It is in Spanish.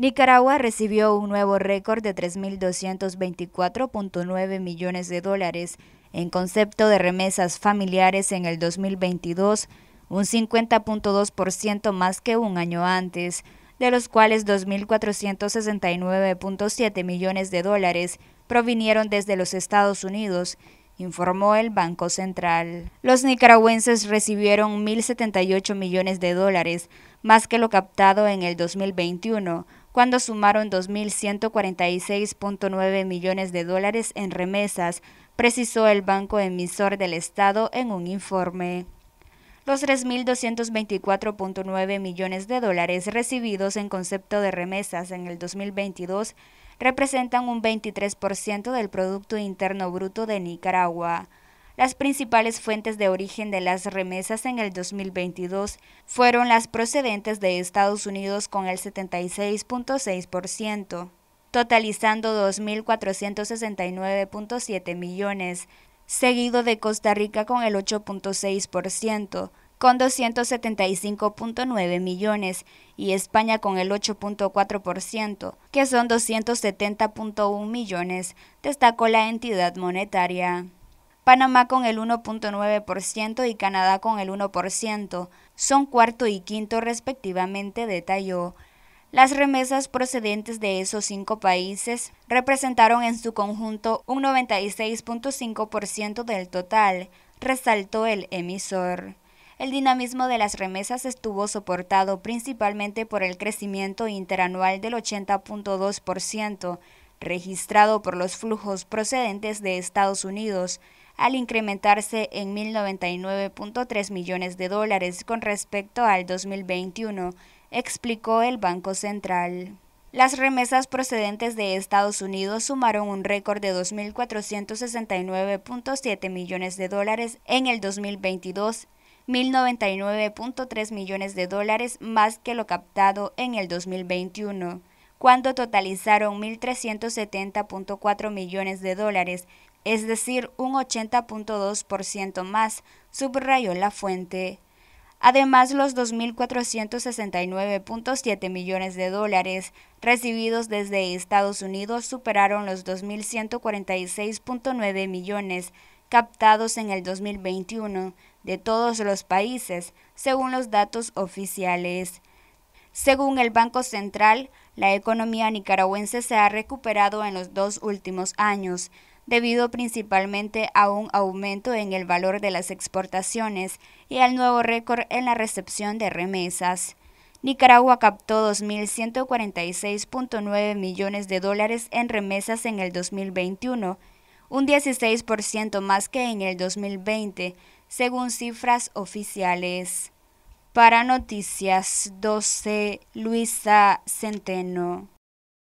Nicaragua recibió un nuevo récord de 3.224.9 millones de dólares en concepto de remesas familiares en el 2022, un 50.2% más que un año antes, de los cuales 2.469.7 millones de dólares provinieron desde los Estados Unidos, informó el Banco Central. Los nicaragüenses recibieron 1.078 millones de dólares, más que lo captado en el 2021, cuando sumaron 2.146.9 millones de dólares en remesas, precisó el Banco Emisor del Estado en un informe. Los 3.224.9 millones de dólares recibidos en concepto de remesas en el 2022 representan un 23% del Producto Interno Bruto de Nicaragua. Las principales fuentes de origen de las remesas en el 2022 fueron las procedentes de Estados Unidos con el 76.6%, totalizando 2.469.7 millones, seguido de Costa Rica con el 8.6% con 275.9 millones y España con el 8.4%, que son 270.1 millones, destacó la entidad monetaria. Panamá con el 1.9% y Canadá con el 1%. Son cuarto y quinto respectivamente, detalló. Las remesas procedentes de esos cinco países representaron en su conjunto un 96.5% del total, resaltó el emisor. El dinamismo de las remesas estuvo soportado principalmente por el crecimiento interanual del 80.2%, registrado por los flujos procedentes de Estados Unidos, al incrementarse en 1.099.3 millones de dólares con respecto al 2021, explicó el Banco Central. Las remesas procedentes de Estados Unidos sumaron un récord de 2.469.7 millones de dólares en el 2022, 1.099.3 millones de dólares más que lo captado en el 2021, cuando totalizaron 1.370.4 millones de dólares es decir, un 80.2% más, subrayó la fuente. Además, los 2.469.7 millones de dólares recibidos desde Estados Unidos superaron los 2.146.9 millones captados en el 2021 de todos los países, según los datos oficiales. Según el Banco Central, la economía nicaragüense se ha recuperado en los dos últimos años, debido principalmente a un aumento en el valor de las exportaciones y al nuevo récord en la recepción de remesas. Nicaragua captó 2.146.9 millones de dólares en remesas en el 2021, un 16% más que en el 2020, según cifras oficiales. Para Noticias 12, Luisa Centeno.